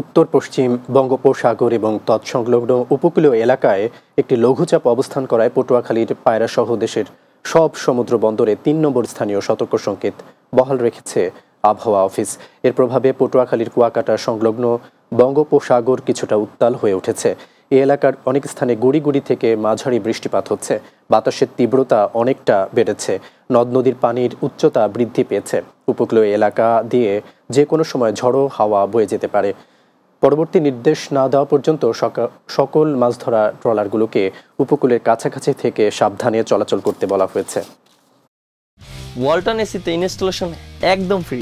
উত্তর পশ্চিম বঙ্গোপসাগর এবং তৎসংলগ্ন উপকূলীয় এলাকায় একটি লঘুচাপ অবস্থান করায় পটুয়াখালীর পায়রাসহ দেশের সব সমুদ্র বন্দরে তিন নম্বর স্থানীয় সতর্ক সংকেত বহাল রেখেছে আবহাওয়া অফিস এর প্রভাবে পটুয়াখালীর কুয়াকাটা সংলগ্ন বঙ্গোপসাগর কিছুটা উত্তাল হয়ে উঠেছে এ এলাকার অনেক স্থানে গুড়ি গুড়ি থেকে মাঝারি বৃষ্টিপাত হচ্ছে বাতাসের তীব্রতা অনেকটা বেড়েছে নদ নদীর পানির উচ্চতা বৃদ্ধি পেয়েছে উপকূলীয় এলাকা দিয়ে যে কোনো সময় ঝড়ো হাওয়া বয়ে যেতে পারে পরবর্তী নির্দেশ না দেওয়া পর্যন্ত সকল মাছ ধরা ট্রলারগুলোকে উপকূলের কাছাকাছি থেকে সাবধানে চলাচল করতে বলা হয়েছে ওয়ালটন এসিতে ইনস্টলেশন একদম ফ্রি